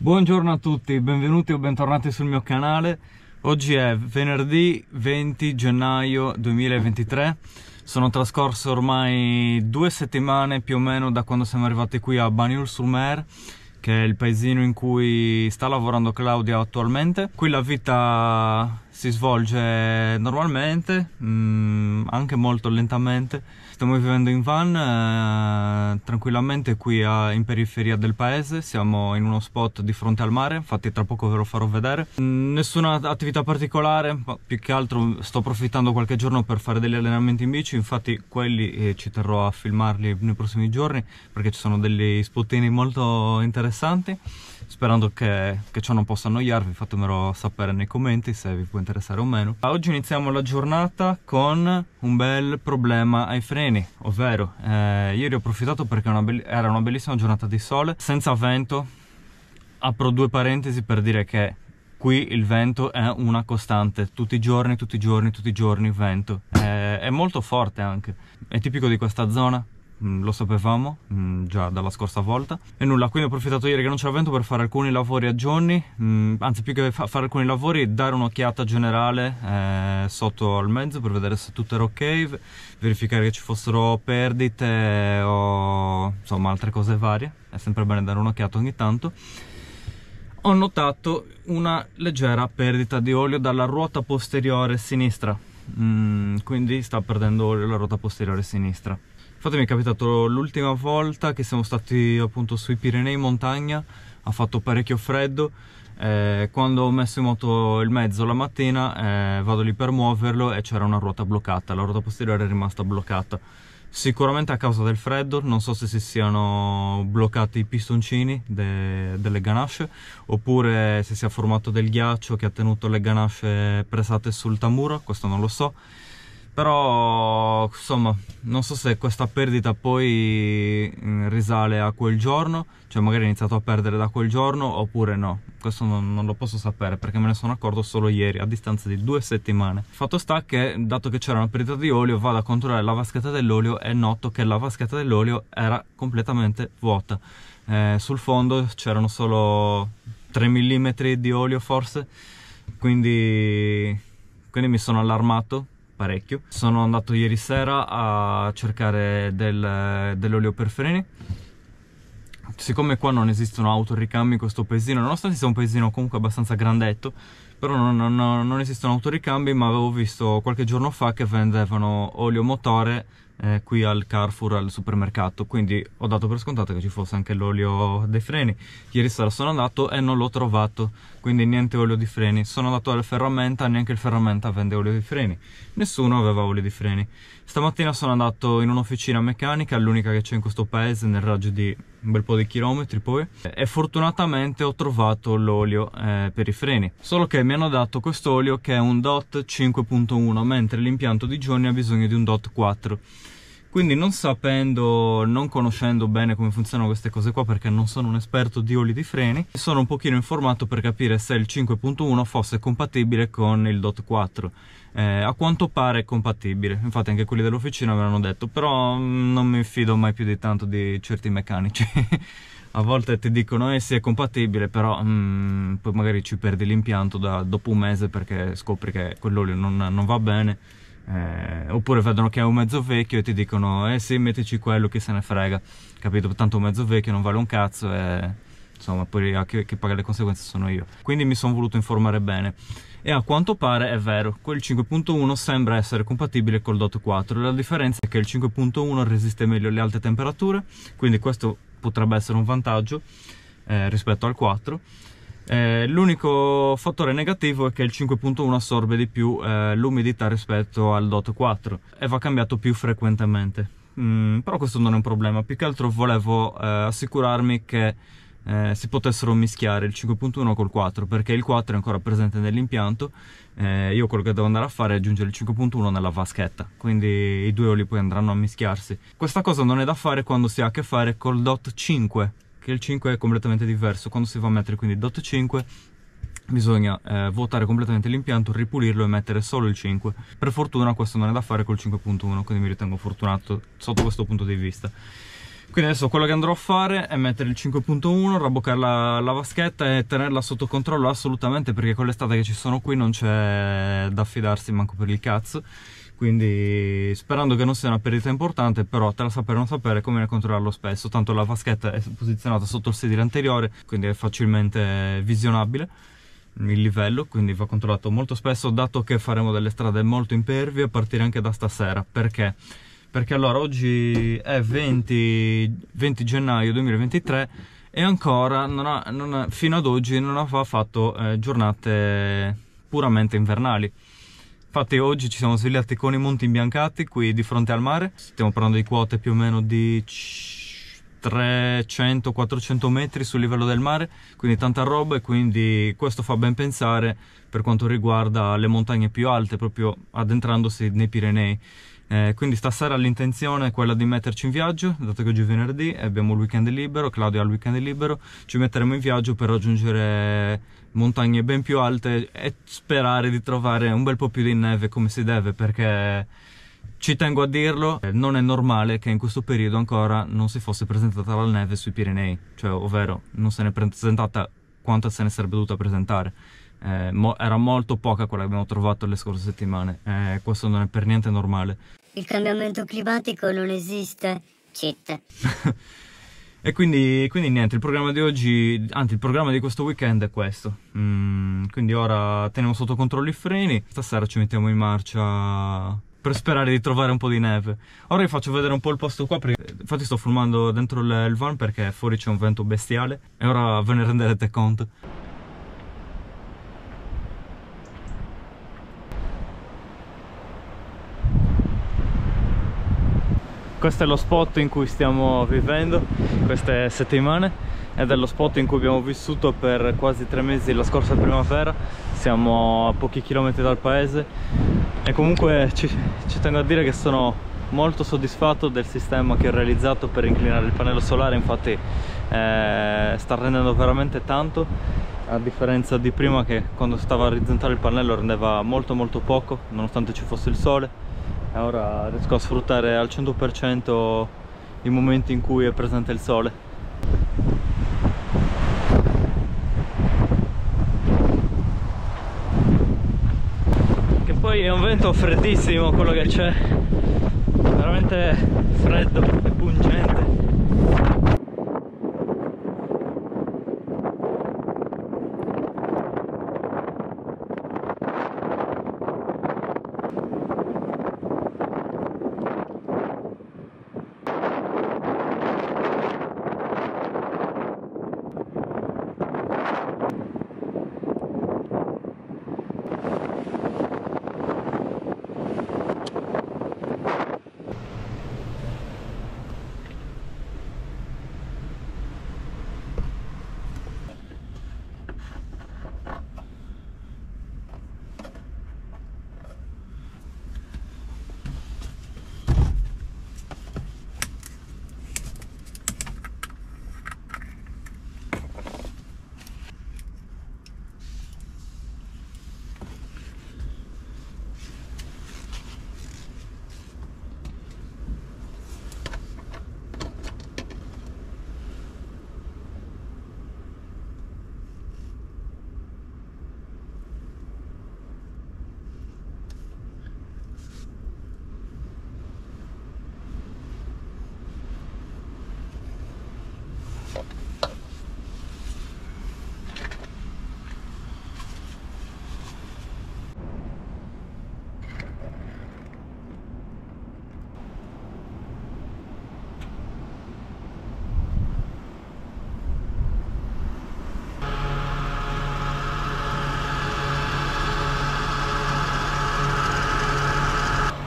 Buongiorno a tutti, benvenuti o bentornati sul mio canale. Oggi è venerdì 20 gennaio 2023. Sono trascorse ormai due settimane più o meno da quando siamo arrivati qui a Banyul sur Mer, che è il paesino in cui sta lavorando Claudia attualmente. Qui la vita si svolge normalmente, mh, mm, anche molto lentamente. Stiamo vivendo in van eh, tranquillamente qui a, in periferia del paese, siamo in uno spot di fronte al mare, infatti tra poco ve lo farò vedere. Mh, mm, nessuna attività particolare, più che altro sto approfittando qualche giorno per fare degli allenamenti in bici, infatti quelli eh, ci terrò a filmarli nei prossimi giorni perché ci sono degli spottini molto interessanti. Sperando che, che ciò non possa annoiarvi, fatemelo sapere nei commenti se vi può interessare o meno. Ah, oggi iniziamo la giornata con un bel problema ai freni, ovvero eh, ieri ho approfittato perché una era una bellissima giornata di sole, senza vento. Apro due parentesi per dire che qui il vento è una costante, tutti i giorni, tutti i giorni, tutti i giorni vento, è, eh, è molto forte anche, è tipico di questa zona, Mm, lo sapevamo mm, già dalla scorsa volta e nulla quindi ho approfittato ieri che non c'era vento per fare alcuni lavori a Johnny mm, anzi più che fa fare alcuni lavori dare un'occhiata generale eh, sotto al mezzo per vedere se tutto era ok verificare che ci fossero perdite o insomma altre cose varie è sempre bene dare un'occhiata ogni tanto ho notato una leggera perdita di olio dalla ruota posteriore sinistra mm, quindi sta perdendo olio la ruota posteriore sinistra Infatti mi è capitato l'ultima volta che siamo stati appunto sui Pirenei in montagna, ha fatto parecchio freddo, eh, quando ho messo in moto il mezzo la mattina eh, vado lì per muoverlo e c'era una ruota bloccata, la ruota posteriore è rimasta bloccata. Sicuramente a causa del freddo, non so se si siano bloccati i pistoncini de delle ganache oppure se si è formato del ghiaccio che ha tenuto le ganache pressate sul tamuro, questo non lo so però insomma non so se questa perdita poi mm, risale a quel giorno cioè magari ho iniziato a perdere da quel giorno oppure no questo non, non, lo posso sapere perché me ne sono accorto solo ieri a distanza di due settimane fatto sta che dato che c'era una perdita di olio vado a controllare la vaschetta dell'olio e noto che la vaschetta dell'olio era completamente vuota eh, sul fondo c'erano solo 3 mm di olio forse quindi, quindi mi sono allarmato parecchio. Sono andato ieri sera a cercare del, dell'olio per freni. Siccome qua non esistono autoricambi in questo paesino, nonostante sia un paesino comunque abbastanza grandetto, però non, non, non esistono autoricambi, ma avevo visto qualche giorno fa che vendevano olio motore eh, qui al Carrefour, al supermercato, quindi ho dato per scontato che ci fosse anche l'olio dei freni. Ieri sera sono andato e non l'ho trovato, quindi niente olio di freni. Sono andato al ferramenta, neanche il ferramenta vende olio di freni. Nessuno aveva olio di freni. Stamattina sono andato in un'officina meccanica, l'unica che c'è in questo paese, nel raggio di un bel po' di chilometri poi e fortunatamente ho trovato l'olio eh, per i freni solo che mi hanno dato quest'olio che è un DOT 5.1 mentre l'impianto di Johnny ha bisogno di un DOT 4 quindi non sapendo, non conoscendo bene come funzionano queste cose qua perché non sono un esperto di oli di freni, sono un pochino informato per capire se il 5.1 fosse compatibile con il DOT 4. Eh, a quanto pare è compatibile, infatti anche quelli dell'officina me l'hanno detto, però mm, non mi fido mai più di tanto di certi meccanici. a volte ti dicono eh sì è compatibile però mm, poi magari ci perdi l'impianto dopo un mese perché scopri che quell'olio non, non va bene eh, oppure vedono che è un mezzo vecchio e ti dicono, eh sì, mettici quello, chi se ne frega, capito? Tanto un mezzo vecchio non vale un cazzo e insomma, poi a chi, chi paga le conseguenze sono io. Quindi mi sono voluto informare bene. E a quanto pare è vero, quel 5.1 sembra essere compatibile col Dot 4, la differenza è che il 5.1 resiste meglio alle alte temperature, quindi questo potrebbe essere un vantaggio eh, rispetto al 4 eh, l'unico fattore negativo è che il 5.1 assorbe di più eh, l'umidità rispetto al DOT 4 e va cambiato più frequentemente. Mm, però questo non è un problema, più che altro volevo eh, assicurarmi che eh, si potessero mischiare il 5.1 col 4 perché il 4 è ancora presente nell'impianto eh, io quello che devo andare a fare è aggiungere il 5.1 nella vaschetta quindi i due oli poi andranno a mischiarsi questa cosa non è da fare quando si ha a che fare col DOT 5 che il 5 è completamente diverso quando si va a mettere quindi DOT 5 bisogna eh, vuotare completamente l'impianto, ripulirlo e mettere solo il 5. Per fortuna questo non è da fare col 5.1, quindi mi ritengo fortunato sotto questo punto di vista. Quindi adesso quello che andrò a fare è mettere il 5.1, raboccare la, la, vaschetta e tenerla sotto controllo assolutamente perché con l'estate che ci sono qui non c'è da fidarsi manco per il cazzo quindi sperando che non sia una perdita importante però tra sapere o non sapere conviene controllarlo spesso tanto la vaschetta è posizionata sotto il sedile anteriore quindi è facilmente visionabile il livello quindi va controllato molto spesso dato che faremo delle strade molto impervie a partire anche da stasera perché? perché allora oggi è 20, 20 gennaio 2023 e ancora non ha, non ha, fino ad oggi non aveva fatto eh, giornate puramente invernali Infatti oggi ci siamo svegliati con i Monti Imbiancati qui di fronte al mare. Stiamo parlando di quote più o meno di 300-400 metri sul livello del mare, quindi tanta roba e quindi questo fa ben pensare per quanto riguarda le montagne più alte, proprio addentrandosi nei Pirenei. Eh, quindi stasera l'intenzione è quella di metterci in viaggio, dato che oggi è venerdì e abbiamo il weekend libero, Claudio ha il weekend libero, ci metteremo in viaggio per raggiungere montagne ben più alte e sperare di trovare un bel po' più di neve come si deve perché ci tengo a dirlo, eh, non è normale che in questo periodo ancora non si fosse presentata la neve sui Pirenei, cioè ovvero non se ne è presentata quanto se ne sarebbe dovuta presentare eh, mo era molto poca quella che abbiamo trovato le scorse settimane. Eh, questo non è per niente normale. Il cambiamento climatico non esiste, città. e quindi, quindi, niente, il programma di oggi, anzi il programma di questo weekend è questo. Mm, quindi ora teniamo sotto controllo i freni, stasera ci mettiamo in marcia per sperare di trovare un po' di neve. Ora vi faccio vedere un po' il posto qua, perché infatti sto filmando dentro il van perché fuori c'è un vento bestiale e ora ve ne renderete conto. questo è lo spot in cui stiamo vivendo queste settimane ed è lo spot in cui abbiamo vissuto per quasi tre mesi la scorsa primavera siamo a pochi chilometri dal paese e comunque ci, ci tengo a dire che sono molto soddisfatto del sistema che ho realizzato per inclinare il pannello solare infatti eh, sta rendendo veramente tanto a differenza di prima che quando stava a orizzontale il pannello rendeva molto molto poco nonostante ci fosse il sole ora riesco a sfruttare al 100% i momenti in cui è presente il sole che poi è un vento freddissimo quello che c'è veramente freddo e pungente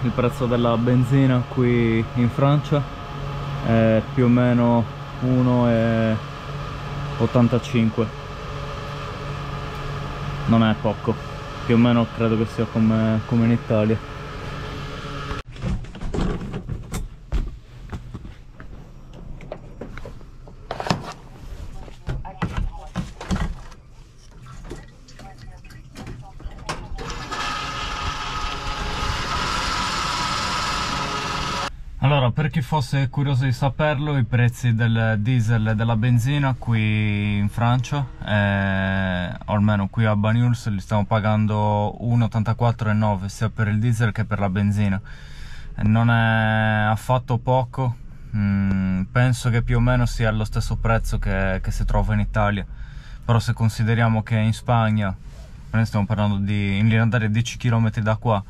il prezzo della benzina qui in Francia è più o meno 1,85 non è poco più o meno credo che sia come, come in Italia Allora, per chi fosse curioso di saperlo, i prezzi del diesel e della benzina qui in Francia, eh, o almeno qui a Banyuls, li stiamo pagando 1,84,9 sia per il diesel che per la benzina. Non è affatto poco, mm, penso che più o meno sia allo stesso prezzo che, che si trova in Italia, però se consideriamo che in Spagna, noi stiamo parlando di in linea d'aria 10 km da qua,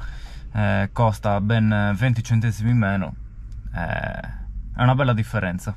eh, costa ben 20 centesimi meno eh, è una bella differenza.